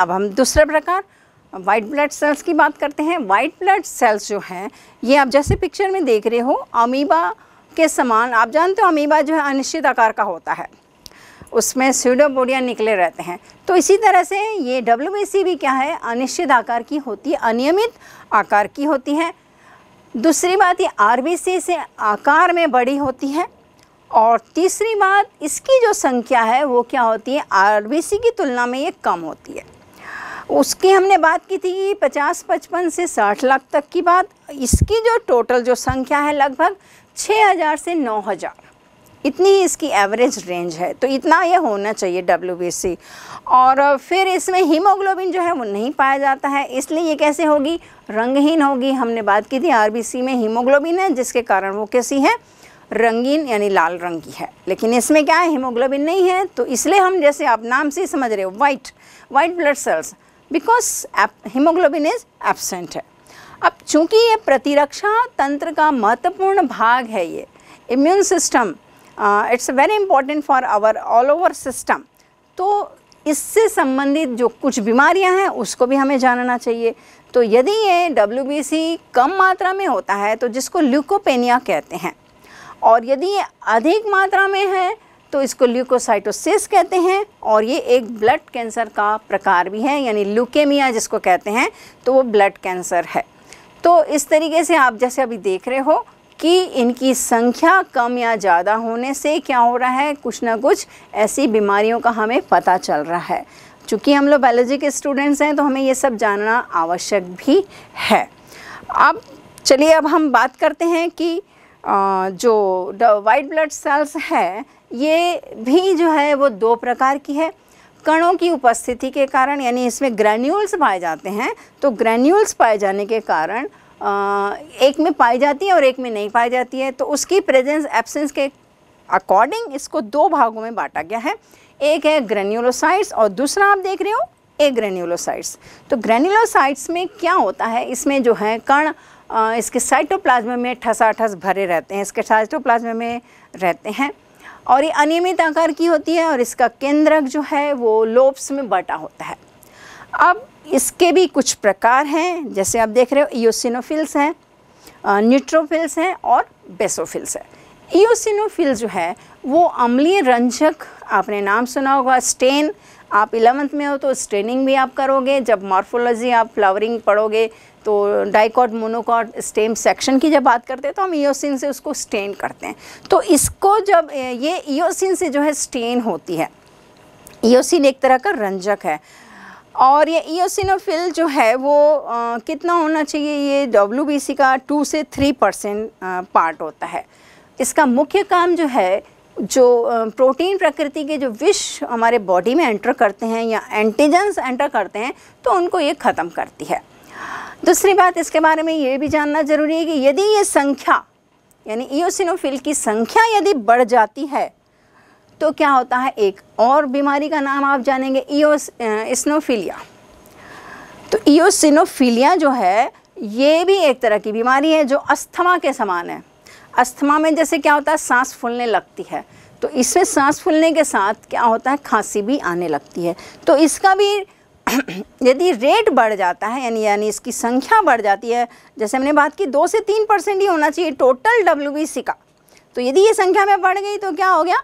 अब हम दूसरे प्रकार वाइट ब्लड सेल्स की बात करते हैं वाइट ब्लड सेल्स जो हैं ये आप जैसे पिक्चर में देख रहे हो अमीबा के समान आप जानते हो अमीबा जो है अनिश्चित आकार का होता है उसमें स्यूडोबोडिया निकले रहते हैं तो इसी तरह से ये डब्ल्यू भी क्या है अनिश्चित आकार की होती है अनियमित आकार की होती है दूसरी बात ये आर से आकार में बड़ी होती है और तीसरी बात इसकी जो संख्या है वो क्या होती है आर की तुलना में ये कम होती है उसकी हमने बात की थी पचास पचपन से साठ लाख तक की बात इसकी जो टोटल जो संख्या है लगभग छः हज़ार से नौ हज़ार इतनी ही इसकी एवरेज रेंज है तो इतना ये होना चाहिए डब्ल्यू और फिर इसमें हीमोग्लोबिन जो है वो नहीं पाया जाता है इसलिए ये कैसे होगी रंगहीन होगी हमने बात की थी आर में हीमोग्लोबिन है जिसके कारण वो कैसी है रंगीन यानी लाल रंग की है लेकिन इसमें क्या है हीमोग्लोबिन नहीं है तो इसलिए हम जैसे आप नाम से समझ रहे हो white white blood cells because haemoglobin is absent है अब चूंकि ये प्रतिरक्षा तंत्र का महत्वपूर्ण भाग है ये immune system it's very important for our all over system तो इससे संबंधित जो कुछ बीमारियां हैं उसको भी हमें जानना चाहिए तो यदि ये डब्ल्यू कम मात्रा में होता है तो जिसको ल्यूकोपेनिया कहते हैं और यदि ये अधिक मात्रा में है तो इसको ल्यूकोसाइटोसिस कहते हैं और ये एक ब्लड कैंसर का प्रकार भी है यानी ल्यूकेमिया जिसको कहते हैं तो वो ब्लड कैंसर है तो इस तरीके से आप जैसे अभी देख रहे हो कि इनकी संख्या कम या ज़्यादा होने से क्या हो रहा है कुछ ना कुछ ऐसी बीमारियों का हमें पता चल रहा है चूँकि हम लोग बायोलॉजी के स्टूडेंट्स हैं तो हमें ये सब जानना आवश्यक भी है अब चलिए अब हम बात करते हैं कि जो वाइट ब्लड सेल्स है ये भी जो है वो दो प्रकार की है कणों की उपस्थिति के कारण यानी इसमें ग्रैन्यूल्स पाए जाते हैं तो ग्रैन्यूल्स पाए जाने के कारण एक में पाई जाती है और एक में नहीं पाई जाती है तो उसकी प्रेजेंस एब्सेंस के अकॉर्डिंग इसको दो भागों में बांटा गया है एक है ग्रेन्यूलोसाइट्स और दूसरा आप देख रहे हो ए ग्रेन्यूलोसाइट्स तो ग्रेन्यूलोसाइट्स में क्या होता है इसमें जो है कण इसके साइटोप्लाज्म में ठसाठस भरे रहते हैं इसके साइटोप्लाज्म में रहते हैं और ये अनियमित आकार की होती है और इसका केंद्रक जो है वो लोब्स में बटा होता है अब इसके भी कुछ प्रकार हैं जैसे आप देख रहे हो ईओसिनोफिल्स हैं न्यूट्रोफिल्स हैं और बेसोफिल्स हैं ईओसिनोफिल जो है वो अम्लीय रंजक आपने नाम सुना होगा स्टेन आप इलेवंथ में हो तो स्टेनिंग भी आप करोगे जब मॉर्फोलॉजी आप फ्लावरिंग पढ़ोगे तो डाइकॉट मोनोकॉट स्टेम सेक्शन की जब बात करते हैं तो हम ईओसिन से उसको स्टेन करते हैं तो इसको जब ये ईओसिन से जो है स्टेन होती है ईओसिन एक तरह का रंजक है और ये ईओसिनोफिल जो है वो आ, कितना होना चाहिए ये डब्ल्यू का टू से थ्री परसेंट पार्ट होता है इसका मुख्य काम जो है जो प्रोटीन प्रकृति के जो विष हमारे बॉडी में एंटर करते हैं या एंटीजेंस एंटर करते हैं तो उनको ये ख़त्म करती है दूसरी बात इसके बारे में ये भी जानना ज़रूरी है कि यदि ये संख्या यानी ईओसिनोफिल की संख्या यदि बढ़ जाती है तो क्या होता है एक और बीमारी का नाम आप जानेंगे ईओस स्नोफिलिया तो ईओसिनोफिलिया जो है ये भी एक तरह की बीमारी है जो अस्थमा के समान है अस्थमा में जैसे क्या होता है सांस फूलने लगती है तो इसमें सांस फूलने के साथ क्या होता है खांसी भी आने लगती है तो इसका भी यदि रेट बढ़ जाता है यानी यानी इसकी संख्या बढ़ जाती है जैसे हमने बात की दो से तीन परसेंट ही होना चाहिए टोटल डब्ल्यू का तो यदि ये संख्या में बढ़ गई तो क्या हो गया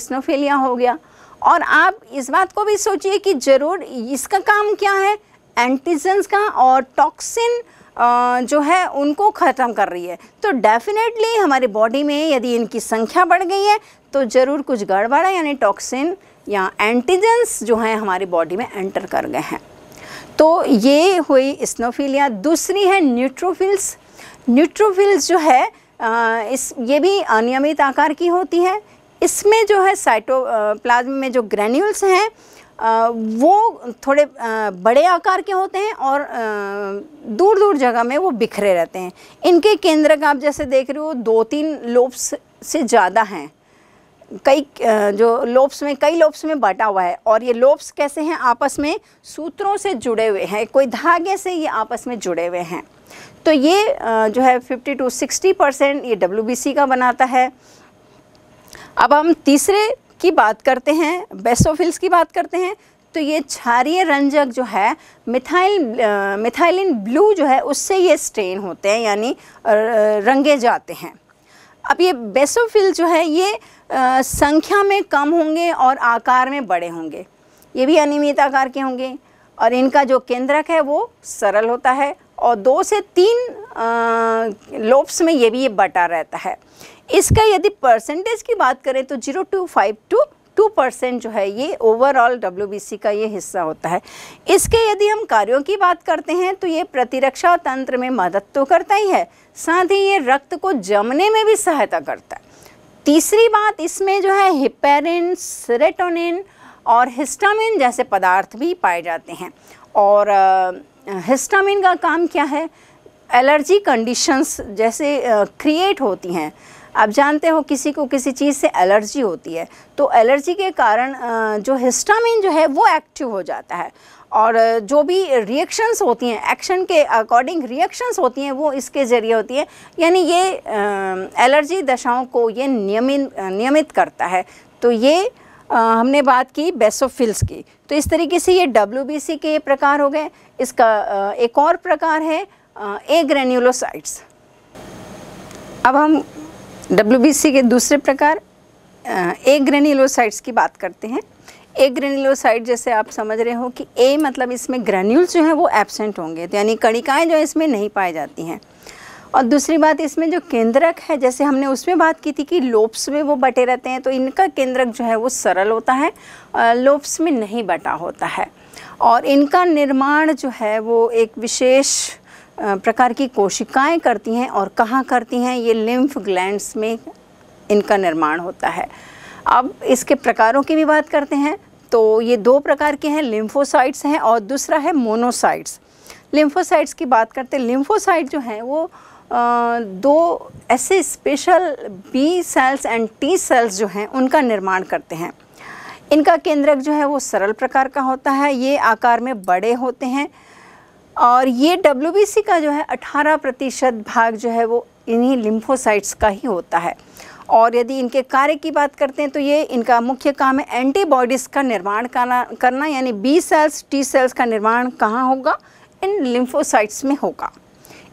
स्नोफेलिया हो गया और आप इस बात को भी सोचिए कि जरूर इसका काम क्या है एंटीजेंस का और टॉक्सिन जो है उनको ख़त्म कर रही है तो डेफिनेटली हमारे बॉडी में यदि इनकी संख्या बढ़ गई है तो ज़रूर कुछ गड़बड़ है यानी टॉक्सिन या एंटीजेंस जो हैं हमारी बॉडी में एंटर कर गए हैं तो ये हुई स्नोफीलिया दूसरी है न्यूट्रोफिल्स न्यूट्रोफिल्स जो है आ, इस ये भी अनियमित आकार की होती है इसमें जो है साइटो प्लाज्मा में जो ग्रेन्यूल्स हैं वो थोड़े आ, बड़े आकार के होते हैं और दूर दूर जगह में वो बिखरे रहते हैं इनके केंद्र का आप जैसे देख रहे हो दो तीन लोब्स से ज़्यादा हैं कई जो लोप्स में कई लोप्स में बांटा हुआ है और ये लोप्स कैसे हैं आपस में सूत्रों से जुड़े हुए हैं कोई धागे से ये आपस में जुड़े हुए हैं तो ये जो है 50 टू 60 परसेंट ये डब्ल्यू का बनाता है अब हम तीसरे की बात करते हैं बेसोफिल्स की बात करते हैं तो ये क्षारीय रंजक जो है मिथाइल मिथाइलिन ब्लू जो है उससे ये स्ट्रेन होते हैं यानी रंगे जाते हैं अब ये बेसोफिल जो है ये आ, संख्या में कम होंगे और आकार में बड़े होंगे ये भी अनियमित आकार के होंगे और इनका जो केंद्रक है वो सरल होता है और दो से तीन लोब्स में ये भी ये बटा रहता है इसका यदि परसेंटेज की बात करें तो zero two five two two percent जो है ये ओवरऑल डब्ल्यू का ये हिस्सा होता है इसके यदि हम कार्यों की बात करते हैं तो ये प्रतिरक्षा तंत्र में मदद तो करता ही है साथ ही ये रक्त को जमने में भी सहायता करता है तीसरी बात इसमें जो है हिपेरिन सेरेटोनिन और हिस्टामिन जैसे पदार्थ भी पाए जाते हैं और हिस्टामिन का काम क्या है एलर्जी कंडीशंस जैसे क्रिएट होती हैं आप जानते हो किसी को किसी चीज़ से एलर्जी होती है तो एलर्जी के कारण जो हिस्टामिन जो है वो एक्टिव हो जाता है और जो भी रिएक्शंस होती हैं एक्शन के अकॉर्डिंग रिएक्शंस होती हैं वो इसके ज़रिए होती है यानी ये एलर्जी दशाओं को ये नियमित नियमित करता है तो ये हमने बात की बेसोफिल्स की तो इस तरीके से ये डब्ल्यू के प्रकार हो गए इसका एक और प्रकार है ए ग्रेन्यूलोसाइट्स अब हम डब्ल्यू के दूसरे प्रकार ए ग्रेन्यूलोसाइट्स की बात करते हैं ए ग्रेन्यूलोसाइट जैसे आप समझ रहे हो कि ए मतलब इसमें ग्रेन्यूल्स जो हैं वो एबसेंट होंगे तो यानी कणिकाएँ जो इसमें नहीं पाई जाती हैं और दूसरी बात इसमें जो केंद्रक है जैसे हमने उसमें बात की थी कि लोप्स में वो बटे रहते हैं तो इनका केंद्रक जो है वो सरल होता है लोप्स में नहीं बटा होता है और इनका निर्माण जो है वो एक विशेष प्रकार की कोशिकाएं करती हैं और कहाँ करती हैं ये लिम्फ ग्लैंड्स में इनका निर्माण होता है अब इसके प्रकारों की भी बात करते हैं तो ये दो प्रकार के हैं लिम्फोसाइट्स हैं और दूसरा है मोनोसाइट्स लिम्फोसाइट्स की बात करते हैं लिम्फोसाइट जो हैं वो आ, दो ऐसे special B cells and T cells जो हैं उनका निर्माण करते हैं इनका केंद्रक जो है वो सरल प्रकार का होता है ये आकार में बड़े होते हैं और ये डब्ल्यू का जो है 18 प्रतिशत भाग जो है वो इन्हीं लिम्फोसाइट्स का ही होता है और यदि इनके कार्य की बात करते हैं तो ये इनका मुख्य काम है एंटीबॉडीज़ का निर्माण करना करना यानी बी सेल्स टी सेल्स का निर्माण कहाँ होगा इन लिम्फोसाइट्स में होगा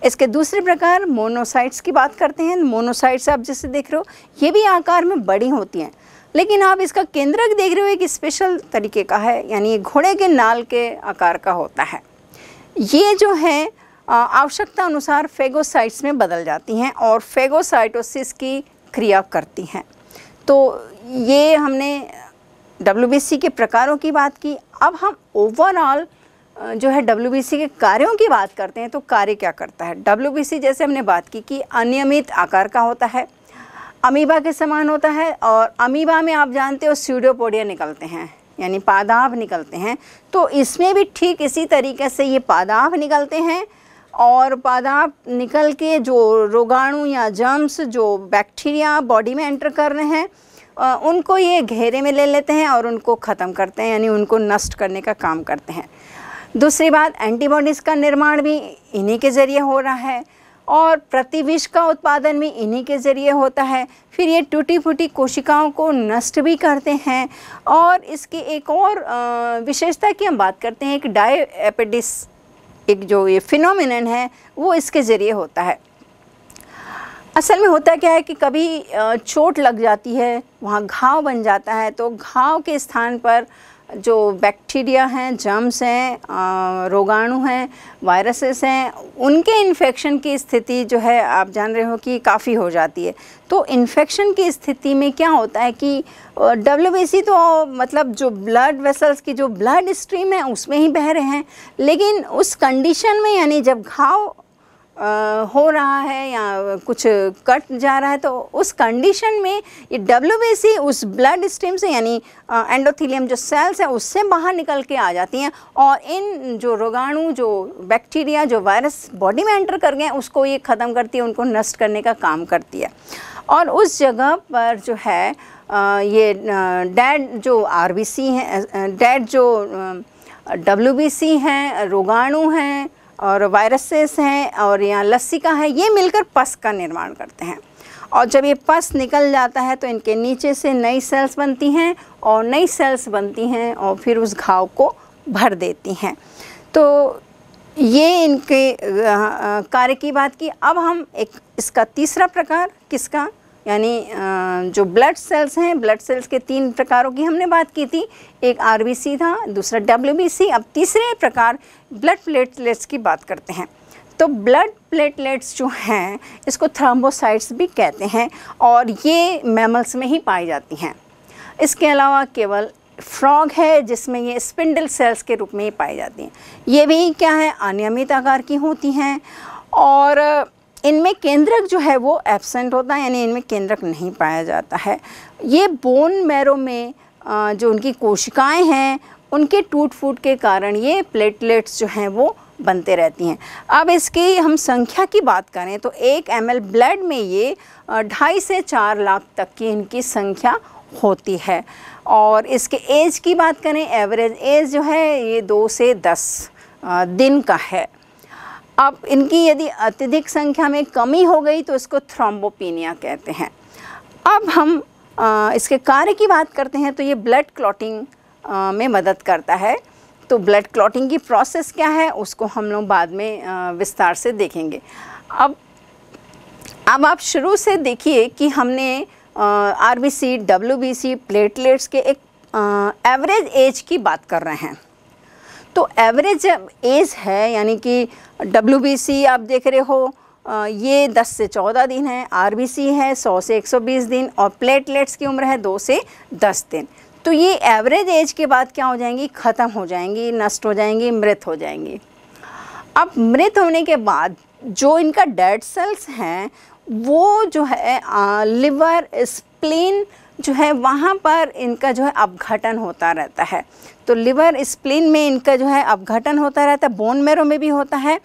इसके दूसरे प्रकार मोनोसाइट्स की बात करते हैं मोनोसाइट्स आप जैसे देख रहे हो ये भी आकार में बड़ी होती हैं लेकिन आप इसका केंद्रक देख रहे हो एक स्पेशल तरीके का है यानी घोड़े के नाल के आकार का होता है ये जो है आवश्यकता अनुसार फेगोसाइट्स में बदल जाती हैं और फेगोसाइटोसिस की क्रिया करती हैं तो ये हमने डब्ल्यू के प्रकारों की बात की अब हम ओवरऑल जो है डब्ल्यू के कार्यों की बात करते हैं तो कार्य क्या करता है डब्ल्यू जैसे हमने बात की कि अनियमित आकार का होता है अमीबा के समान होता है और अमीबा में आप जानते हो स्यूडियोपोडिया निकलते हैं यानी पादाब निकलते हैं तो इसमें भी ठीक इसी तरीके से ये पादाब निकलते हैं और पादाब निकल के जो रोगाणु या जर्म्स जो बैक्टीरिया बॉडी में एंटर कर रहे हैं उनको ये घेरे में ले लेते हैं और उनको ख़त्म करते हैं यानी उनको नष्ट करने का काम करते हैं दूसरी बात एंटीबॉडीज़ का निर्माण भी इन्हीं के ज़रिए हो रहा है और प्रतिविष का उत्पादन भी इन्हीं के ज़रिए होता है फिर ये टूटी फूटी कोशिकाओं को नष्ट भी करते हैं और इसकी एक और विशेषता की हम बात करते हैं एक डायपेडिस एक जो ये फिनोमिन है वो इसके ज़रिए होता है असल में होता क्या है कि कभी चोट लग जाती है वहाँ घाव बन जाता है तो घाव के स्थान पर जो बैक्टीरिया हैं जर्म्स हैं रोगाणु हैं वायरसेस हैं उनके इन्फेक्शन की स्थिति जो है आप जान रहे हो कि काफ़ी हो जाती है तो इन्फेक्शन की स्थिति में क्या होता है कि डब्ल्यू तो मतलब जो ब्लड वेसल्स की जो ब्लड स्ट्रीम है उसमें ही बह रहे हैं लेकिन उस कंडीशन में यानी जब घाव हो रहा है या कुछ कट जा रहा है तो उस कंडीशन में ये डब्ल्यू उस ब्लड स्ट्रीम से यानी एंडोथीलियम जो सेल्स हैं उससे बाहर निकल के आ जाती हैं और इन जो रोगाणु जो बैक्टीरिया जो वायरस बॉडी में एंटर कर गए उसको ये ख़त्म करती है उनको नष्ट करने का काम करती है और उस जगह पर जो है आ, ये डेड जो आर हैं डेड जो डब्ल्यू हैं रोगाणु हैं और वायरसेस हैं और यहाँ लस्सी का है ये मिलकर पस का निर्माण करते हैं और जब ये पस निकल जाता है तो इनके नीचे से नई सेल्स बनती हैं और नई सेल्स बनती हैं और फिर उस घाव को भर देती हैं तो ये इनके कार्य की बात की अब हम एक इसका तीसरा प्रकार किसका यानी जो ब्लड सेल्स हैं ब्लड सेल्स के तीन प्रकारों की हमने बात की थी एक आर था दूसरा डब्ल्यू अब तीसरे प्रकार ब्लड प्लेटलेट्स की बात करते हैं तो ब्लड प्लेटलेट्स जो हैं इसको थ्राम्बोसाइट्स भी कहते हैं और ये मैमल्स में ही पाई जाती हैं इसके अलावा केवल फ्रॉग है जिसमें ये स्पिंडल सेल्स के रूप में ही पाई जाती हैं ये भी क्या है अनियमित आकार की होती हैं और इनमें केंद्रक जो है वो एब्सेंट होता है यानी इनमें केंद्रक नहीं पाया जाता है ये बोन मैरो में जो उनकी कोशिकाएं हैं उनके टूट फूट के कारण ये प्लेटलेट्स जो हैं वो बनते रहती हैं अब इसकी हम संख्या की बात करें तो एक एम ब्लड में ये ढाई से चार लाख तक की इनकी संख्या होती है और इसके एज की बात करें एवरेज एज जो है ये दो से दस दिन का है अब इनकी यदि अत्यधिक संख्या में कमी हो गई तो इसको थ्रोम्बोपिनिया कहते हैं अब हम इसके कार्य की बात करते हैं तो ये ब्लड क्लॉटिंग में मदद करता है तो ब्लड क्लॉटिंग की प्रोसेस क्या है उसको हम लोग बाद में विस्तार से देखेंगे अब अब आप शुरू से देखिए कि हमने R B C W B C platelets के एक एवरेज एज की बात कर रहे हैं तो एवरेज एज है यानी कि डब्ल्यू आप देख रहे हो ये 10 से 14 दिन है आर है 100 से 120 दिन और प्लेटलेट्स की उम्र है 2 से 10 दिन तो ये एवरेज एज के बाद क्या हो जाएंगी ख़त्म हो जाएंगी नष्ट हो जाएंगी मृत हो जाएंगी अब मृत होने के बाद जो इनका डेड सेल्स हैं वो जो है आ, लिवर स्प्लीन जो है वहाँ पर इनका जो है अपघटन होता रहता है तो लिवर स्प्लिन में इनका जो है अपघटन होता रहता है बोन मेरो में भी होता है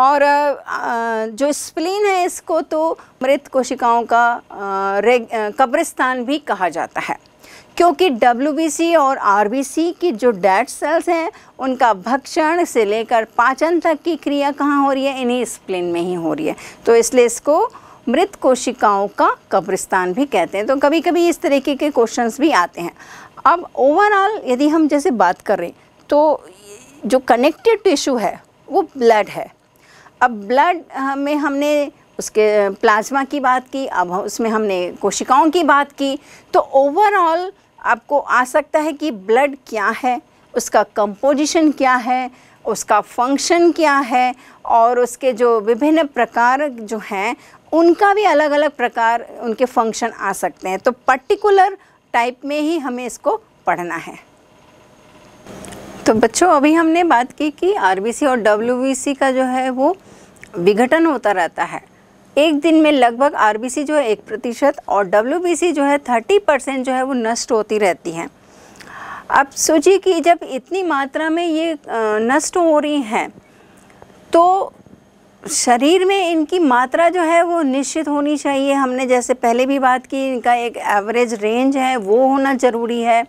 और जो स्प्लिन है इसको तो मृत कोशिकाओं का कब्रिस्तान भी कहा जाता है क्योंकि डब्ल्यू और आर की जो डेड सेल्स हैं उनका भक्षण से लेकर पाचन तक की क्रिया कहाँ हो रही है इन्हीं स्प्लिन में ही हो रही है तो इसलिए इसको मृत कोशिकाओं का कब्रिस्तान भी कहते हैं तो कभी कभी इस तरीके के क्वेश्चंस भी आते हैं अब ओवरऑल यदि हम जैसे बात करें तो जो कनेक्टेड टिश्यू है वो ब्लड है अब ब्लड में हमने उसके प्लाज्मा की बात की अब उसमें हमने कोशिकाओं की बात की तो ओवरऑल आपको आ सकता है कि ब्लड क्या है उसका कंपोजिशन क्या है उसका फंक्शन क्या है और उसके जो विभिन्न प्रकार जो हैं उनका भी अलग अलग प्रकार उनके फंक्शन आ सकते हैं तो पर्टिकुलर टाइप में ही हमें इसको पढ़ना है तो बच्चों अभी हमने बात की कि आरबीसी और डब्ल्यूबीसी का जो है वो विघटन होता रहता है एक दिन में लगभग आरबीसी जो है एक प्रतिशत और डब्ल्यूबीसी जो है थर्टी परसेंट जो है वो नष्ट होती रहती हैं अब सोचिए कि जब इतनी मात्रा में ये नष्ट हो रही हैं तो शरीर में इनकी मात्रा जो है वो निश्चित होनी चाहिए हमने जैसे पहले भी बात की इनका एक एवरेज रेंज है वो होना ज़रूरी है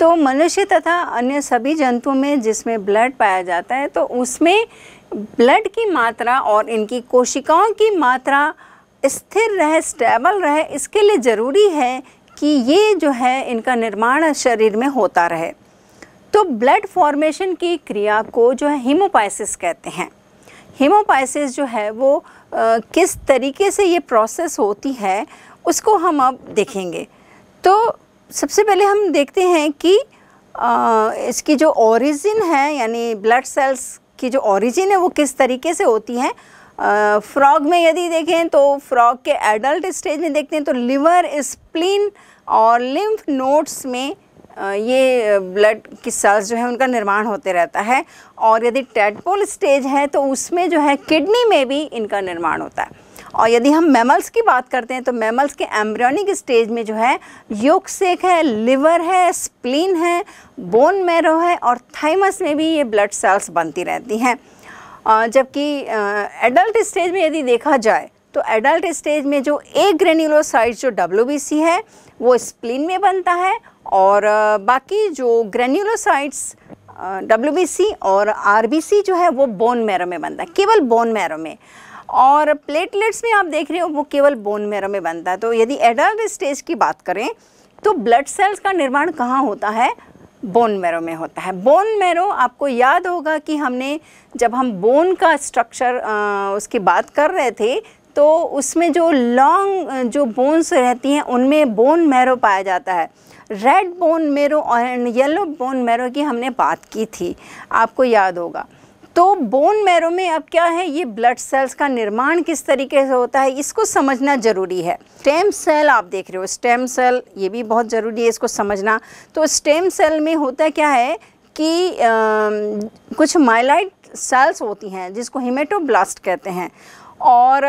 तो मनुष्य तथा अन्य सभी जंतुओं में जिसमें ब्लड पाया जाता है तो उसमें ब्लड की मात्रा और इनकी कोशिकाओं की मात्रा स्थिर रहे स्टेबल रहे इसके लिए ज़रूरी है कि ये जो है इनका निर्माण शरीर में होता रहे तो ब्लड फॉर्मेशन की क्रिया को जो है हीमोपाइसिस कहते हैं हेमोपाइसिस जो है वो आ, किस तरीके से ये प्रोसेस होती है उसको हम अब देखेंगे तो सबसे पहले हम देखते हैं कि आ, इसकी जो ओरिजिन है यानी ब्लड सेल्स की जो ओरिजिन है वो किस तरीके से होती है फ्रॉग में यदि देखें तो फ्रॉग के एडल्ट स्टेज में देखते हैं तो लिवर स्प्लिन और लिम्फ नोड्स में ये ब्लड की सेल्स जो है उनका निर्माण होते रहता है और यदि टेडपोल स्टेज है तो उसमें जो है किडनी में भी इनका निर्माण होता है और यदि हम मेमल्स की बात करते हैं तो मेमल्स के एम्ब्रियोनिक स्टेज में जो है योग सेक है लिवर है स्प्लीन है बोन मैरो है और थाइमस में भी ये ब्लड सेल्स बनती रहती हैं जबकि एडल्ट स्टेज में यदि देखा जाए तो एडल्ट स्टेज में जो ए ग्रेन्यूलोसाइट जो डब्ल्यू है वो स्प्लीन में बनता है और बाकी जो ग्रेन्यूलोसाइट्स डब्ल्यू और आर जो है वो बोन मैरो में बनता है केवल बोन मैरो में और प्लेटलेट्स में आप देख रहे हो वो केवल बोन मैरो में बनता है तो यदि एडल्ट स्टेज की बात करें तो ब्लड सेल्स का निर्माण कहाँ होता है बोन मैरो में होता है बोन मैरो आपको याद होगा कि हमने जब हम बोन का स्ट्रक्चर उसकी बात कर रहे थे तो उसमें जो लॉन्ग जो बोन्स रहती हैं उनमें बोन मैरो पाया जाता है रेड बोन मेरो और येलो बोन मेरो की हमने बात की थी आपको याद होगा तो बोन मैरो में अब क्या है ये ब्लड सेल्स का निर्माण किस तरीके से होता है इसको समझना ज़रूरी है स्टेम सेल आप देख रहे हो स्टेम सेल ये भी बहुत ज़रूरी है इसको समझना तो स्टेम सेल में होता क्या है कि आ, कुछ माइलाइट सेल्स होती हैं जिसको हिमेटोब्लास्ट कहते हैं और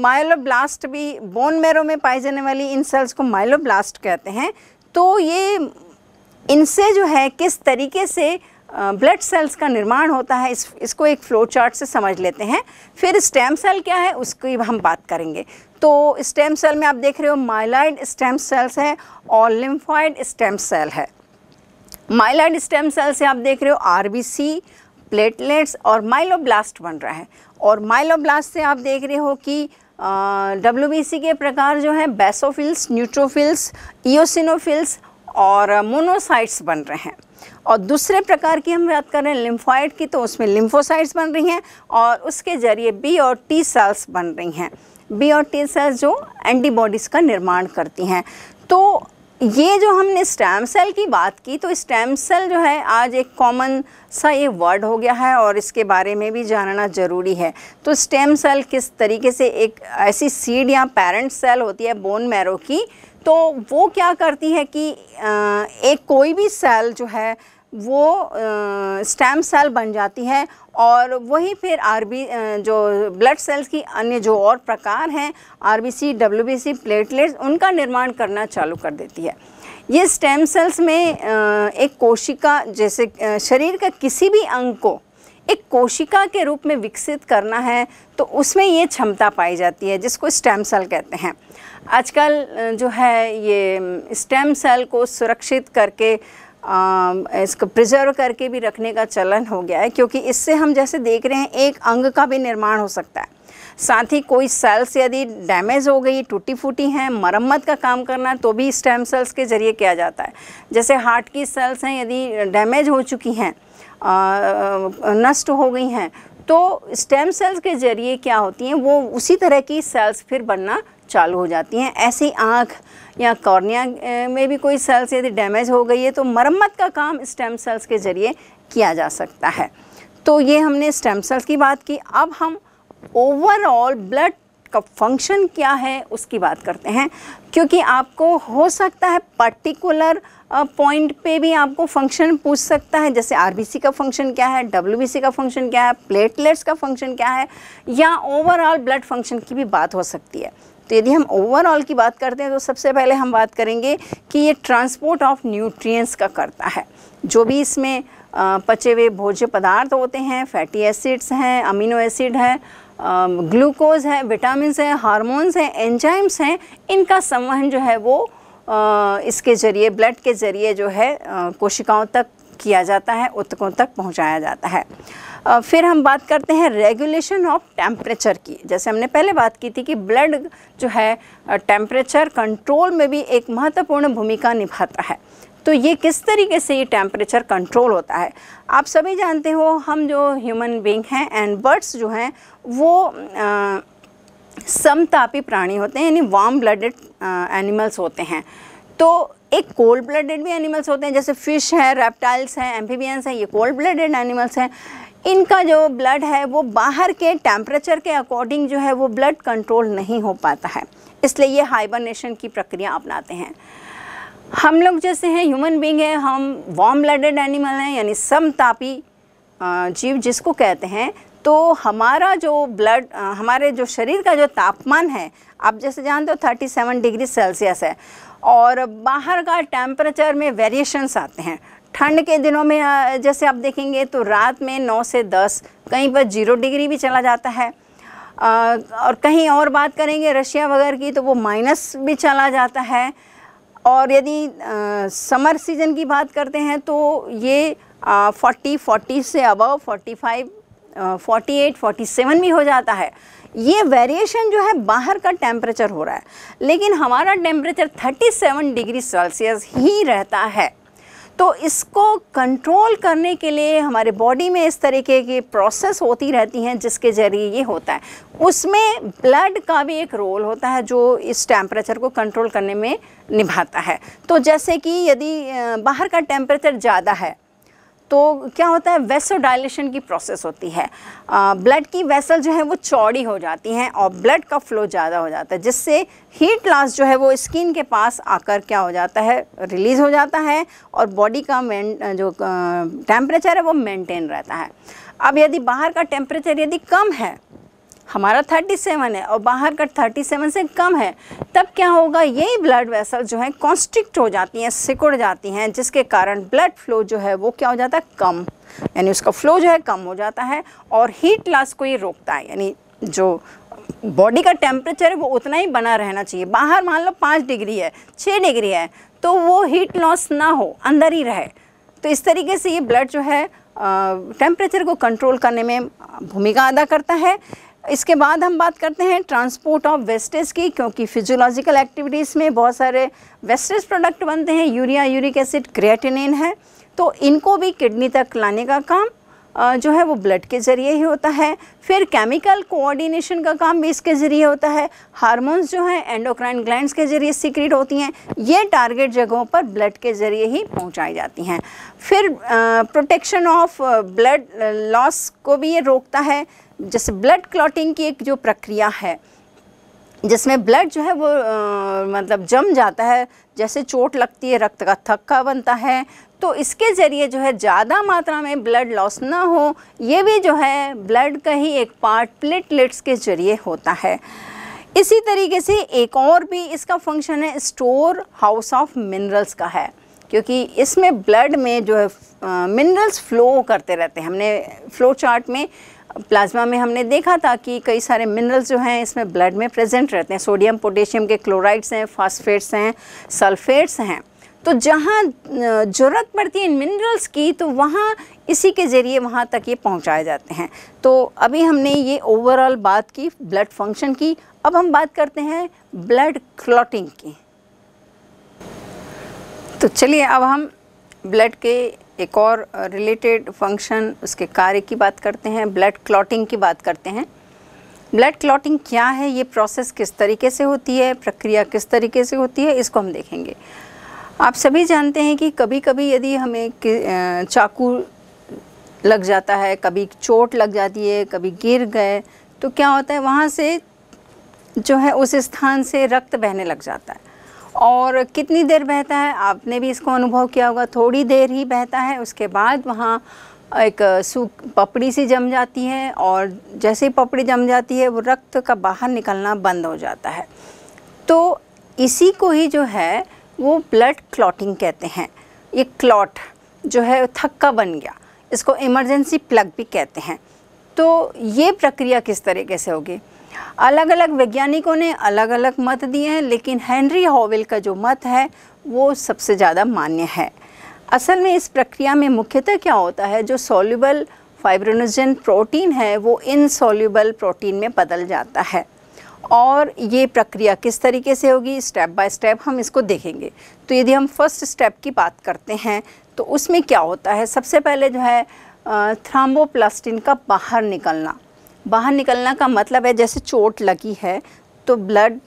माइलोब्लास्ट भी बोन मैरो में पाई जाने वाली इन सेल्स को माइलोब्लास्ट कहते हैं तो ये इनसे जो है किस तरीके से ब्लड सेल्स का निर्माण होता है इस इसको एक फ्लो चार्ट से समझ लेते हैं फिर स्टेम सेल क्या है उसकी हम बात करेंगे तो स्टेम सेल में आप देख रहे हो माइलाइड स्टेम सेल्स है और लिम्फाइड स्टेम सेल है माइलाइड स्टेम सेल से आप देख रहे हो आर प्लेटलेट्स और माइलोब्लास्ट बन रहा है और माइलोब्लास्ट से आप देख रहे हो कि डब्ल्यू के प्रकार जो है बेसोफिल्स न्यूट्रोफिल्स ईओसिनोफिल्स और मोनोसाइट्स बन रहे हैं और दूसरे प्रकार की हम बात करें लिम्फॉइड की तो उसमें लिम्फोसाइट्स बन रही हैं और उसके ज़रिए बी और टी सेल्स बन रही हैं बी और टी सेल्स जो एंटीबॉडीज़ का निर्माण करती हैं तो ये जो हमने स्टेम सेल की बात की तो स्टेम सेल जो है आज एक कॉमन सा ये वर्ड हो गया है और इसके बारे में भी जानना ज़रूरी है तो स्टेम सेल किस तरीके से एक ऐसी सीड या पेरेंट सेल होती है बोन मैरो की तो वो क्या करती है कि एक कोई भी सेल जो है वो स्टेम सेल बन जाती है और वही फिर बी जो ब्लड सेल्स की अन्य जो और प्रकार हैं R B C B C platelets उनका निर्माण करना चालू कर देती है ये स्टेम सेल्स में एक कोशिका जैसे शरीर का किसी भी अंग को एक कोशिका के रूप में विकसित करना है तो उसमें ये क्षमता पाई जाती है जिसको स्टेम सेल कहते हैं आजकल जो है ये स्टेम सेल को सुरक्षित करके इसको प्रिजर्व करके भी रखने का चलन हो गया है क्योंकि इससे हम जैसे देख रहे हैं एक अंग का भी निर्माण हो सकता है साथ ही कोई सेल्स यदि डैमेज हो गई टूटी फूटी हैं मरम्मत का काम करना तो भी स्टेम सेल्स के ज़रिए किया जाता है जैसे हार्ट की सेल्स हैं यदि डैमेज हो चुकी हैं नष्ट हो गई हैं तो स्टेम सेल्स के ज़रिए क्या होती हैं वो उसी तरह की सेल्स फिर बनना चालू हो जाती हैं ऐसी आँख या कॉर्निया में भी कोई सेल्स यदि डैमेज हो गई है तो मरम्मत का काम स्टेम सेल्स के ज़रिए किया जा सकता है तो ये हमने स्टेम सेल्स की बात की अब हम ओवरऑल ब्लड का फंक्शन क्या है उसकी बात करते हैं क्योंकि आपको हो सकता है पर्टिकुलर पॉइंट पे भी आपको फंक्शन पूछ सकता है जैसे आरबीसी का फंक्शन क्या है डब्ल्यू का फंक्शन क्या है प्लेटलेट्स का फंक्शन क्या है या ओवरऑल ब्लड फंक्शन की भी बात हो सकती है तो यदि हम ओवरऑल की बात करते हैं तो सबसे पहले हम बात करेंगे कि ये ट्रांसपोर्ट ऑफ न्यूट्रिएंट्स का करता है जो भी इसमें पचे हुए भोज्य पदार्थ होते हैं फैटी एसिड्स हैं अमीनो एसिड है ग्लूकोज है विटामिन है हारमोन्स हैं एंजाइम्स हैं इनका संवहन जो है वो इसके ज़रिए ब्लड के ज़रिए जो है कोशिकाओं तक किया जाता है उत्तकों तक पहुंचाया जाता है फिर हम बात करते हैं रेगुलेशन ऑफ टेम्परेचर की जैसे हमने पहले बात की थी कि ब्लड जो है टेम्परेचर कंट्रोल में भी एक महत्वपूर्ण भूमिका निभाता है तो ये किस तरीके से ये टेम्परेचर कंट्रोल होता है आप सभी जानते हो हम जो ह्यूमन बींग हैं एंड बर्ड्स जो हैं वो समतापी प्राणी होते हैं यानी वार्म ब्लडेड एनिमल्स होते हैं तो एक कोल्ड ब्लडेड भी एनिमल्स होते हैं जैसे फिश है रेप्टाइल्स हैं एम्फीबियंस हैं ये कोल्ड ब्लडेड एनिमल्स हैं इनका जो ब्लड है वो बाहर के टेम्परेचर के अकॉर्डिंग जो है वो ब्लड कंट्रोल नहीं हो पाता है इसलिए ये हाइबरनेशन की प्रक्रिया अपनाते हैं हम लोग जैसे हैं ह्यूमन बींग है हम वार्म ब्लडेड एनिमल हैं यानी समतापी जीव जिसको कहते हैं तो हमारा जो ब्लड हमारे जो शरीर का जो तापमान है आप जैसे जानते हो 37 डिग्री सेल्सियस है और बाहर का टेम्परेचर में वेरिएशंस आते हैं ठंड के दिनों में जैसे आप देखेंगे तो रात में नौ से दस कहीं पर जीरो डिग्री भी चला जाता है और कहीं और बात करेंगे रशिया वगैरह की तो वो माइनस भी चला जाता है और यदि समर सीज़न की बात करते हैं तो ये फोर्टी फोर्टी से above forty five forty eight forty seven भी हो जाता है ये वेरिएशन जो है बाहर का टेम्परेचर हो रहा है लेकिन हमारा temperature thirty seven degree Celsius ही रहता है तो इसको कंट्रोल करने के लिए हमारे बॉडी में इस तरीके की प्रोसेस होती रहती हैं जिसके ज़रिए ये होता है उसमें ब्लड का भी एक रोल होता है जो इस टेम्परेचर को कंट्रोल करने में निभाता है तो जैसे कि यदि बाहर का टेम्परेचर ज़्यादा है तो क्या होता है वेसो डायलेशन की प्रोसेस होती है ब्लड की वेसल जो है वो चौड़ी हो जाती हैं और ब्लड का फ्लो ज़्यादा हो जाता है जिससे हीट लॉस जो है वो स्किन के पास आकर क्या हो जाता है रिलीज़ हो जाता है और बॉडी का मेन जो टेम्परेचर है वो मेंटेन रहता है अब यदि बाहर का टेम्परेचर यदि कम है हमारा 37 है और बाहर का 37 से कम है तब क्या होगा यही ब्लड वेसल जो है कॉन्स्ट्रिक्ट हो जाती हैं सिकुड़ जाती हैं जिसके कारण ब्लड फ्लो जो है वो क्या हो जाता है कम यानी उसका फ्लो जो है कम हो जाता है और हीट लॉस को ये रोकता है यानी जो बॉडी का टेम्परेचर है वो उतना ही बना रहना चाहिए बाहर मान लो पाँच डिग्री है छः डिग्री है तो वो हीट लॉस ना हो अंदर ही रहे तो इस तरीके से ये ब्लड जो है टेम्परेचर को कंट्रोल करने में भूमिका अदा करता है इसके बाद हम बात करते हैं ट्रांसपोर्ट ऑफ वेस्टेज की क्योंकि फिजियोलॉजिकल एक्टिविटीज़ में बहुत सारे वेस्टेज प्रोडक्ट बनते हैं यूरिया यूरिक एसिड क्रिएटिनिन है तो इनको भी किडनी तक लाने का काम जो है वो ब्लड के ज़रिए ही होता है फिर केमिकल कोऑर्डिनेशन का काम भी इसके ज़रिए होता है हार्मोन्स जो हैं एंडोक्राइन ग्लैंड्स के ज़रिए सीक्रेट होती हैं ये टारगेट जगहों पर ब्लड के ज़रिए ही पहुंचाई जाती हैं फिर प्रोटेक्शन ऑफ ब्लड लॉस को भी ये रोकता है जैसे ब्लड क्लॉटिंग की एक जो प्रक्रिया है जिसमें ब्लड जो है वो आ, मतलब जम जाता है जैसे चोट लगती है रक्त का थक्का बनता है तो इसके ज़रिए जो है ज़्यादा मात्रा में ब्लड लॉस ना हो ये भी जो है ब्लड का ही एक पार्ट प्लेटलेट्स के ज़रिए होता है इसी तरीके से एक और भी इसका फंक्शन है स्टोर हाउस ऑफ मिनरल्स का है क्योंकि इसमें ब्लड में जो है मिनरल्स फ्लो करते रहते हैं हमने फ्लो चार्ट में प्लाज्मा में हमने देखा था कि कई सारे मिनरल्स जो हैं इसमें ब्लड में प्रेजेंट रहते हैं सोडियम पोटेशियम के क्लोराइड्स हैं फॉस्फेट्स हैं सल्फेट्स हैं तो जहाँ ज़रूरत पड़ती है इन मिनरल्स की तो वहाँ इसी के ज़रिए वहाँ तक ये पहुँचाए जाते हैं तो अभी हमने ये ओवरऑल बात की ब्लड फंक्शन की अब हम बात करते हैं ब्लड क्लॉटिंग की तो चलिए अब हम ब्लड के एक और रिलेटेड फंक्शन उसके कार्य की बात करते हैं ब्लड क्लॉटिंग की बात करते हैं ब्लड क्लॉटिंग क्या है ये प्रोसेस किस तरीके से होती है प्रक्रिया किस तरीके से होती है इसको हम देखेंगे आप सभी जानते हैं कि कभी कभी यदि हमें चाकू लग जाता है कभी चोट लग जाती है कभी गिर गए तो क्या होता है वहाँ से जो है उस स्थान से रक्त बहने लग जाता है और कितनी देर बहता है आपने भी इसको अनुभव किया होगा थोड़ी देर ही बहता है उसके बाद वहाँ एक सूख पपड़ी सी जम जाती है और जैसे ही पपड़ी जम जाती है वो रक्त का बाहर निकलना बंद हो जाता है तो इसी को ही जो है वो ब्लड क्लॉटिंग कहते हैं ये क्लॉट जो है थक्का बन गया इसको इमरजेंसी प्लग भी कहते हैं तो ये प्रक्रिया किस तरीके से होगी अलग अलग वैज्ञानिकों ने अलग अलग मत दिए हैं लेकिन हेनरी हॉवेल का जो मत है वो सबसे ज़्यादा मान्य है असल में इस प्रक्रिया में मुख्यतः क्या होता है जो सोल्यूबल फाइब्रोनोजन प्रोटीन है वो इनसॉल्यूबल प्रोटीन में बदल जाता है और ये प्रक्रिया किस तरीके से होगी स्टेप बाय स्टेप हम इसको देखेंगे तो यदि हम फर्स्ट स्टेप की बात करते हैं तो उसमें क्या होता है सबसे पहले जो है थ्राम्बोप्लास्टिन का बाहर निकलना बाहर निकलना का मतलब है जैसे चोट लगी है तो ब्लड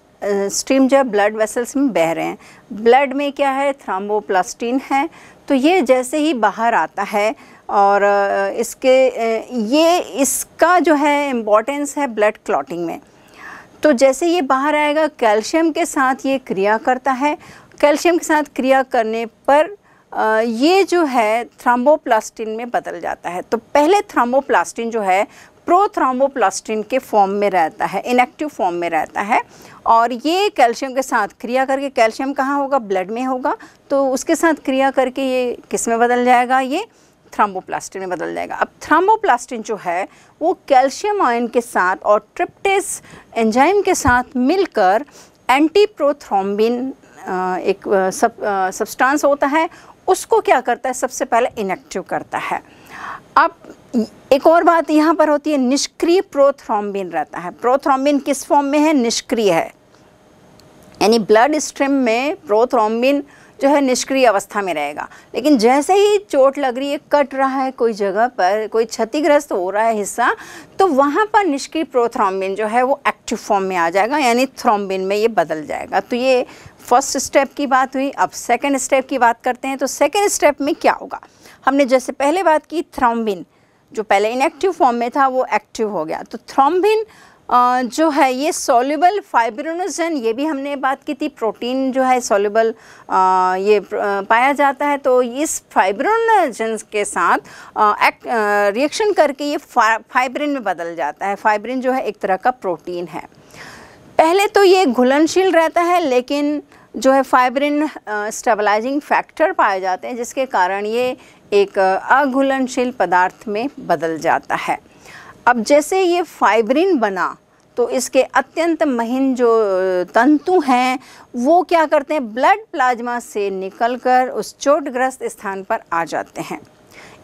स्ट्रीम जो है ब्लड वेसल्स में बह रहे हैं ब्लड में क्या है थ्राम्बोप्लास्टिन है तो ये जैसे ही बाहर आता है और इसके ये इसका जो है इम्पोर्टेंस है ब्लड क्लॉटिंग में तो जैसे ये बाहर आएगा कैल्शियम के साथ ये क्रिया करता है कैल्शियम के साथ क्रिया करने पर ये जो है थ्राम्बोप्लास्टिन में बदल जाता है तो पहले थ्राम्बोप्लास्टिन जो है प्रोथ्राम्बोप्लास्टिन के फॉर्म में रहता है इनएक्टिव फॉर्म में रहता है और ये कैल्शियम के साथ क्रिया करके कैल्शियम कहाँ होगा ब्लड में होगा तो उसके साथ क्रिया करके ये किस में बदल जाएगा ये थ्राम्बोप्लास्टिन में बदल जाएगा अब थ्रामोप्लास्टिन जो है वो कैल्शियम आयन के साथ और ट्रिप्टिस एंजाइम के साथ मिलकर एंटी प्रोथ्रोम्बिन एक सब सब्सटेंस होता है उसको क्या करता है सबसे पहले इनेक्टिव करता है अब एक और बात यहाँ पर होती है निष्क्रिय प्रोथ्रॉम्बिन रहता है प्रोथ्रॉम्बिन किस फॉर्म में है निष्क्रिय है यानी ब्लड स्ट्रीम में प्रोथ्रॉम्बिन जो है निष्क्रिय अवस्था में रहेगा लेकिन जैसे ही चोट लग रही है कट रहा है कोई जगह पर कोई क्षतिग्रस्त हो रहा है हिस्सा तो वहाँ पर निष्क्रिय प्रोथ्रॉम्बिन जो है वो एक्टिव फॉर्म में आ जाएगा यानी थ्रोम्बिन में ये बदल जाएगा तो ये फर्स्ट स्टेप की बात हुई अब सेकंड स्टेप की बात करते हैं तो सेकंड स्टेप में क्या होगा हमने जैसे पहले बात की थ्रोम्बिन जो पहले इनएक्टिव फॉर्म में था वो एक्टिव हो गया तो थ्रोम्बिन जो है ये सोल्यूबल फाइब्रोनोजन ये भी हमने बात की थी प्रोटीन जो है सोल्यूबल ये पाया जाता है तो इस फाइब्रोनोजन के साथ रिएक्शन करके ये फाइब्रिन में बदल जाता है फाइब्रिन जो है एक तरह का प्रोटीन है पहले तो ये घुलनशील रहता है लेकिन जो है फाइब्रिन स्टेबलाइजिंग फैक्टर पाए जाते हैं जिसके कारण ये एक अघुलनशील पदार्थ में बदल जाता है अब जैसे ये फाइब्रिन बना तो इसके अत्यंत महीन जो तंतु हैं वो क्या करते हैं ब्लड प्लाज्मा से निकलकर उस चोटग्रस्त स्थान पर आ जाते हैं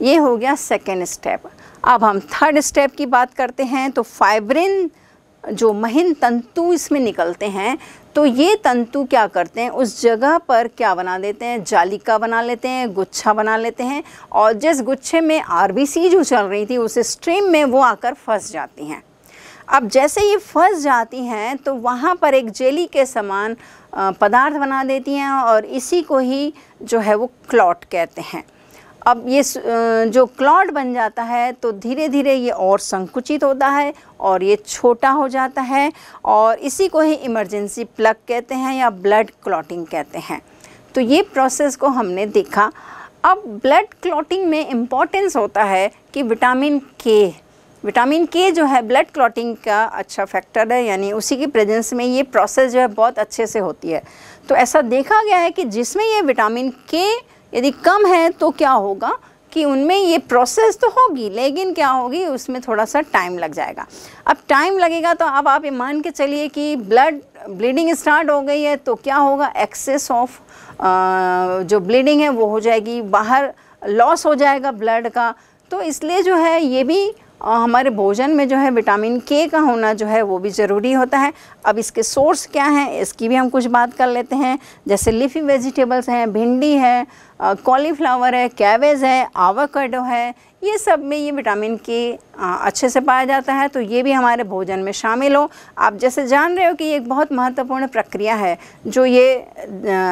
ये हो गया सेकेंड स्टेप अब हम थर्ड स्टेप की बात करते हैं तो फाइब्रिन जो महीन तंतु इसमें निकलते हैं तो ये तंतु क्या करते हैं उस जगह पर क्या बना देते हैं जालिका बना लेते हैं गुच्छा बना लेते हैं और जिस गुच्छे में आर जो चल रही थी उस स्ट्रीम में वो आकर फंस जाती हैं अब जैसे ये फंस जाती हैं तो वहाँ पर एक जेली के समान पदार्थ बना देती हैं और इसी को ही जो है वो क्लॉट कहते हैं अब ये जो क्लॉड बन जाता है तो धीरे धीरे ये और संकुचित होता है और ये छोटा हो जाता है और इसी को ही इमरजेंसी प्लग कहते हैं या ब्लड क्लॉटिंग कहते हैं तो ये प्रोसेस को हमने देखा अब ब्लड क्लॉटिंग में इम्पॉर्टेंस होता है कि विटामिन के विटामिन के जो है ब्लड क्लॉटिंग का अच्छा फैक्टर है यानी उसी की प्रेजेंस में ये प्रोसेस जो है बहुत अच्छे से होती है तो ऐसा देखा गया है कि जिसमें ये विटामिन के यदि कम है तो क्या होगा कि उनमें ये प्रोसेस तो होगी लेकिन क्या होगी उसमें थोड़ा सा टाइम लग जाएगा अब टाइम लगेगा तो अब आप ये मान के चलिए कि ब्लड ब्लीडिंग स्टार्ट हो गई है तो क्या होगा एक्सेस ऑफ जो ब्लीडिंग है वो हो जाएगी बाहर लॉस हो जाएगा ब्लड का तो इसलिए जो है ये भी हमारे भोजन में जो है विटामिन के का होना जो है वो भी ज़रूरी होता है अब इसके सोर्स क्या हैं इसकी भी हम कुछ बात कर लेते हैं जैसे लिफी वेजिटेबल्स हैं भिंडी है कॉलीफ्लावर है कैवेज है आवाकडो है ये सब में ये विटामिन के अच्छे से पाया जाता है तो ये भी हमारे भोजन में शामिल हो आप जैसे जान रहे हो कि ये एक बहुत महत्वपूर्ण प्रक्रिया है जो ये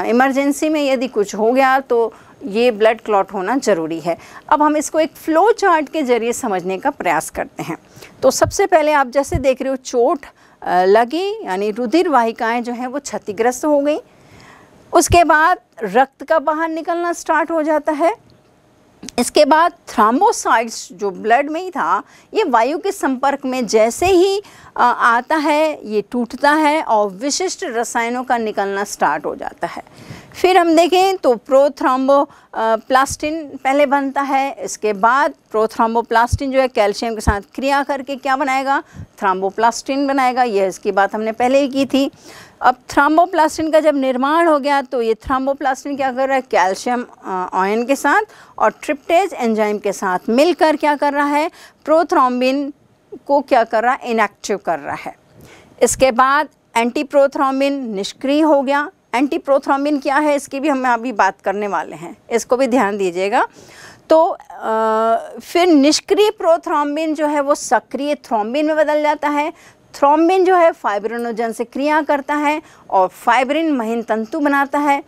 इमरजेंसी में यदि कुछ हो गया तो ये ब्लड क्लॉट होना ज़रूरी है अब हम इसको एक फ्लो चार्ट के ज़रिए समझने का प्रयास करते हैं तो सबसे पहले आप जैसे देख रहे हो चोट लगी यानी रुधिर वाहिकाएँ जो हैं वो क्षतिग्रस्त हो गई उसके बाद रक्त का बाहर निकलना स्टार्ट हो जाता है इसके बाद थ्राम्बोसाइड्स जो ब्लड में ही था ये वायु के संपर्क में जैसे ही आता है ये टूटता है और विशिष्ट रसायनों का निकलना स्टार्ट हो जाता है फिर हम देखें तो प्रोथ्रोम्बो प्लास्टिन पहले बनता है इसके बाद प्रोथ्रोम्बोप्लास्टिन जो है कैल्शियम के साथ क्रिया करके क्या बनाएगा थ्राम्बोप्लास्टिन बनाएगा यह इसकी बात हमने पहले ही की थी अब थ्राम्बोप्लास्टिन का जब निर्माण हो गया तो ये थ्राम्बोप्लास्टिन क्या कर रहा है कैल्शियम ऑयन के साथ और ट्रिप्टेज एंजाइम के साथ मिलकर क्या कर रहा है प्रोथ्रोम्बिन को क्या कर रहा है इनएक्टिव कर रहा है इसके बाद एंटी प्रोथ्रोम्बिन निष्क्रिय हो गया एंटी प्रोथ्रामिन क्या है इसकी भी हम अभी बात करने वाले हैं इसको भी ध्यान दीजिएगा तो आ, फिर निष्क्रिय प्रोथ्रामिन जो है वो सक्रिय थ्रोम्बिन में बदल जाता है थ्रोम्बिन जो है फाइब्रिनोजन से क्रिया करता है और फाइब्रिन महिन तंतु बनाता है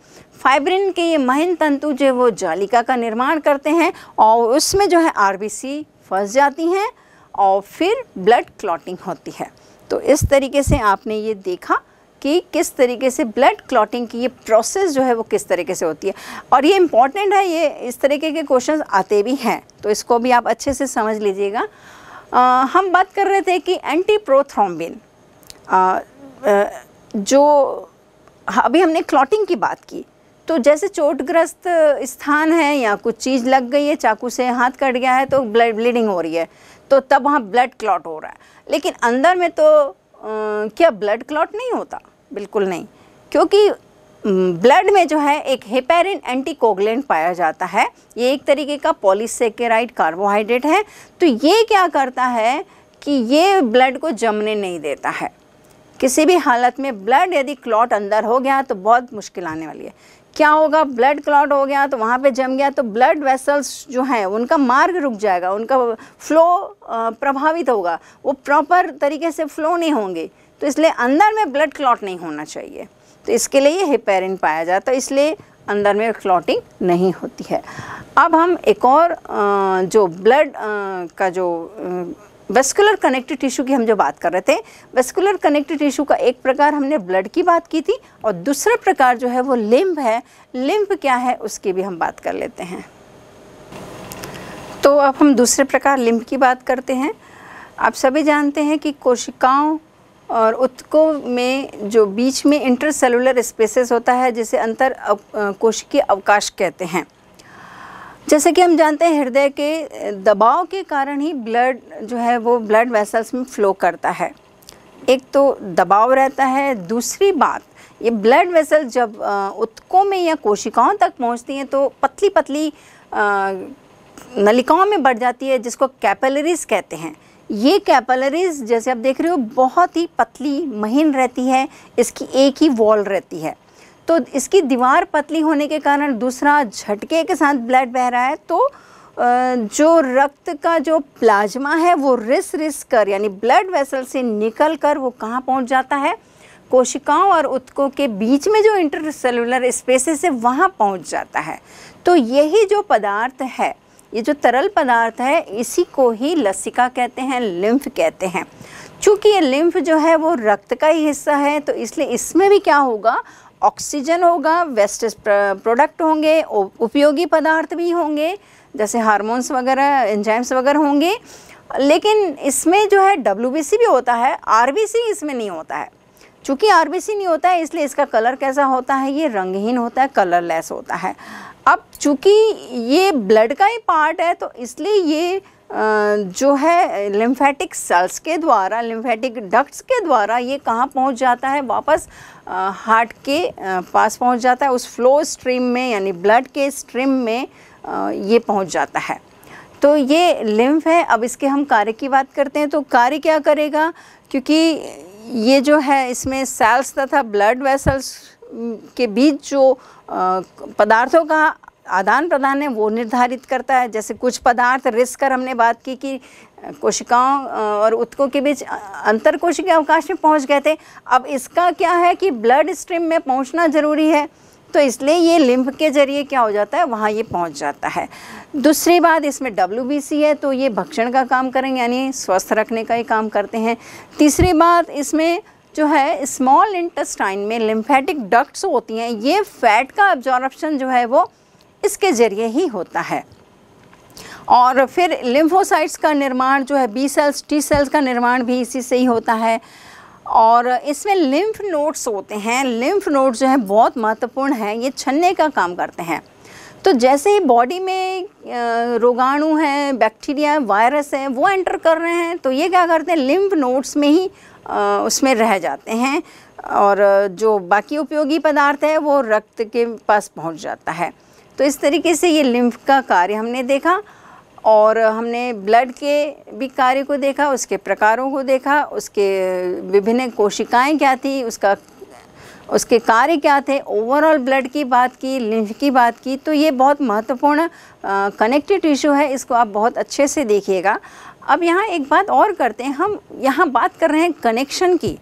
फाइब्रिन के ये महिन तंतु जो वो जालिका का निर्माण करते हैं और उसमें जो है आर फंस जाती हैं और फिर ब्लड क्लॉटिंग होती है तो इस तरीके से आपने ये देखा कि किस तरीके से ब्लड क्लॉटिंग की ये प्रोसेस जो है वो किस तरीके से होती है और ये इम्पॉर्टेंट है ये इस तरीके के क्वेश्चन आते भी हैं तो इसको भी आप अच्छे से समझ लीजिएगा हम बात कर रहे थे कि एंटी प्रोथ्रोम्बिन जो अभी हमने क्लॉटिंग की बात की तो जैसे चोटग्रस्त स्थान है या कुछ चीज़ लग गई है चाकू से हाथ कट गया है तो ब्लड ब्लीडिंग हो रही है तो तब वहाँ ब्लड क्लॉट हो रहा है लेकिन अंदर में तो क्या ब्लड क्लॉट नहीं होता बिल्कुल नहीं क्योंकि ब्लड में जो है एक हेपेरिन एंटीकोगलेंट पाया जाता है ये एक तरीके का पॉलीसेकेराइड कार्बोहाइड्रेट है तो ये क्या करता है कि ये ब्लड को जमने नहीं देता है किसी भी हालत में ब्लड यदि क्लॉट अंदर हो गया तो बहुत मुश्किल आने वाली है क्या होगा ब्लड क्लॉट हो गया तो वहाँ पे जम गया तो ब्लड वेसल्स जो हैं उनका मार्ग रुक जाएगा उनका फ्लो प्रभावित होगा वो प्रॉपर तरीके से फ्लो नहीं होंगे तो इसलिए अंदर में ब्लड क्लॉट नहीं होना चाहिए तो इसके लिए हिपेरिन पाया जाता है इसलिए अंदर में क्लॉटिंग नहीं होती है अब हम एक और जो ब्लड का जो वेस्कुलर कनेक्टिव टिश्यू की हम जो बात कर रहे थे वेस्कुलर कनेक्टिव टिश्यू का एक प्रकार हमने ब्लड की बात की थी और दूसरा प्रकार जो है वो लिम्ब है लिम्ब क्या है उसकी भी हम बात कर लेते हैं तो अब हम दूसरे प्रकार लिम्ब की बात करते हैं आप सभी जानते हैं कि कोशिकाओं और उत्कों में जो बीच में इंटरसेलुलर स्पेसेस होता है जिसे अंतर कोशिकीय अवकाश कहते हैं जैसे कि हम जानते हैं हृदय के दबाव के कारण ही ब्लड जो है वो ब्लड वेसल्स में फ्लो करता है एक तो दबाव रहता है दूसरी बात ये ब्लड वेसल जब उत्कों में या कोशिकाओं तक पहुंचती हैं तो पतली पतली नलिकाओं में बढ़ जाती है जिसको कैपलरीज कहते हैं ये कैपलरीज जैसे आप देख रहे हो बहुत ही पतली महीन रहती है इसकी एक ही वॉल रहती है तो इसकी दीवार पतली होने के कारण दूसरा झटके के साथ ब्लड बह रहा है तो जो रक्त का जो प्लाज्मा है वो रिस रिस कर यानी ब्लड वेसल से निकल कर वो कहाँ पहुँच जाता है कोशिकाओं और उत्कों के बीच में जो इंटरसेलुलर स्पेसेस है वहाँ पहुँच जाता है तो यही जो पदार्थ है ये जो तरल पदार्थ है इसी को ही लसिका कहते हैं लिम्फ कहते हैं चूँकि ये लिम्फ जो है वो रक्त का ही हिस्सा है तो इसलिए इसमें भी क्या होगा ऑक्सीजन होगा वेस्ट प्रोडक्ट होंगे उपयोगी पदार्थ भी होंगे जैसे हार्मोन्स वगैरह एंजाइम्स वगैरह होंगे लेकिन इसमें जो है डब्ल्यू भी होता है आर इसमें नहीं होता है चूँकि आर नहीं होता है इसलिए इसका कलर कैसा होता है ये रंगहीन होता है कलरलेस होता है अब चूँकि ये ब्लड का ही पार्ट है तो इसलिए ये जो है लिम्फेटिक सेल्स के द्वारा लिम्फेटिक डक्ट्स के द्वारा ये कहाँ पहुँच जाता है वापस हार्ट के पास पहुँच जाता है उस फ्लो स्ट्रीम में यानी ब्लड के स्ट्रीम में ये पहुँच जाता है तो ये लिम्फ है अब इसके हम कार्य की बात करते हैं तो कार्य क्या करेगा क्योंकि ये जो है इसमें सेल्स तथा ब्लड वेसल्स के बीच जो पदार्थों का आदान प्रदान है वो निर्धारित करता है जैसे कुछ पदार्थ रिस कर हमने बात की कि कोशिकाओं और उत्कों के बीच अंतर कोशिकीय अवकाश में पहुंच गए थे अब इसका क्या है कि ब्लड स्ट्रीम में पहुंचना ज़रूरी है तो इसलिए ये लिम्फ के जरिए क्या हो जाता है वहाँ ये पहुँच जाता है दूसरी बात इसमें डब्ल्यू है तो ये भक्षण का काम करेंगे यानी स्वस्थ रखने का ही काम करते हैं तीसरी बात इसमें जो है स्मॉल इंटेस्टाइन में लिम्फेटिक डक्ट्स होती हैं ये फैट का एब्जॉर्प्शन जो है वो इसके ज़रिए ही होता है और फिर लिम्फोसाइट्स का निर्माण जो है बी सेल्स टी सेल्स का निर्माण भी इसी से ही होता है और इसमें लिम्फ नोड्स होते हैं लिम्फ नोड्स जो है बहुत महत्वपूर्ण हैं ये छन्ने का काम करते हैं तो जैसे ही बॉडी में रोगाणु हैं बैक्टीरिया है वायरस है वो एंटर कर रहे हैं तो ये क्या करते हैं लिम्फ नोड्स में ही उसमें रह जाते हैं और जो बाकी उपयोगी पदार्थ है वो रक्त के पास पहुंच जाता है तो इस तरीके से ये लिम्फ का कार्य हमने देखा और हमने ब्लड के भी कार्य को देखा उसके प्रकारों को देखा उसके विभिन्न कोशिकाएं क्या थी उसका उसके कार्य क्या थे ओवरऑल ब्लड की बात की लिम्फ की बात की तो ये बहुत महत्वपूर्ण कनेक्टेड टिश्यू है इसको आप बहुत अच्छे से देखिएगा अब यहाँ एक बात और करते हैं हम यहाँ बात कर रहे हैं कनेक्शन की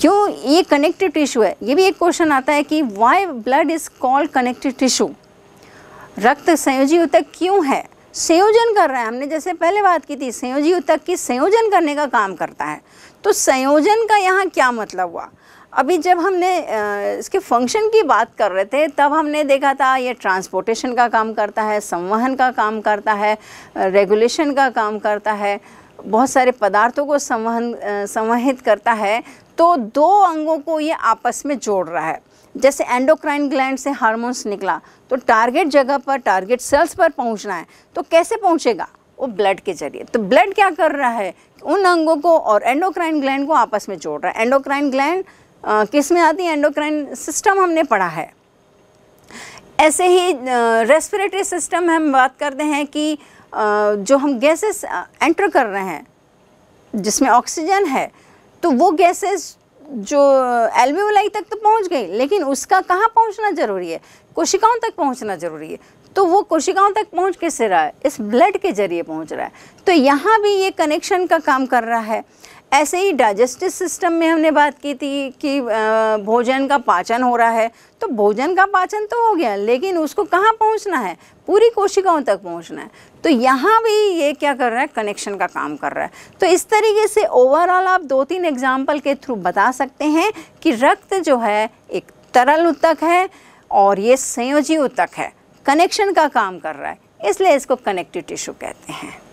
क्यों ये कनेक्टिव टिश्यू है ये भी एक क्वेश्चन आता है कि why blood is called connective tissue रक्त संयोजी उतक क्यों है संयोजन कर रहा है हमने जैसे पहले बात की थी संयोजी उतक की संयोजन करने का काम करता है तो संयोजन का यहाँ क्या मतलब हुआ अभी जब हमने इसके फंक्शन की बात कर रहे थे तब हमने देखा था ये ट्रांसपोर्टेशन का काम करता है संवहन का काम करता है रेगुलेशन का काम करता है बहुत सारे पदार्थों को संवहन संवहित करता है तो दो अंगों को ये आपस में जोड़ रहा है जैसे एंडोक्राइन ग्लैंड से हार्मोन्स निकला तो टारगेट जगह पर टारगेट सेल्स पर पहुंचना है तो कैसे पहुंचेगा वो ब्लड के जरिए तो ब्लड क्या कर रहा है उन अंगों को और एंडोक्राइन ग्लैंड को आपस में जोड़ रहा है एंडोक्राइन ग्लैंड किस में आती है एंडोक्राइन सिस्टम हमने पढ़ा है ऐसे ही रेस्पिरेटरी सिस्टम हम बात करते हैं कि जो हम गैसेस एंटर कर रहे हैं जिसमें ऑक्सीजन है तो वो गैसेस जो एल्वेलाई तक तो पहुंच गई लेकिन उसका कहाँ पहुंचना ज़रूरी है कोशिकाओं तक पहुंचना ज़रूरी है तो वो कोशिकाओं तक पहुंच कैसे रहा है इस ब्लड के जरिए पहुंच रहा है तो यहाँ भी ये कनेक्शन का काम कर रहा है ऐसे ही डाइजेस्टिव सिस्टम में हमने बात की थी कि भोजन का पाचन हो रहा है तो भोजन का पाचन तो हो गया लेकिन उसको कहाँ पहुँचना है पूरी कोशिकाओं तक पहुँचना है तो यहाँ भी ये क्या कर रहा है कनेक्शन का काम कर रहा है तो इस तरीके से ओवरऑल आप दो तीन एग्जाम्पल के थ्रू बता सकते हैं कि रक्त जो है एक तरल उत्तक है और ये संयोजी उत्तक है कनेक्शन का काम कर रहा है इसलिए इसको कनेक्टिव टिश्यू कहते हैं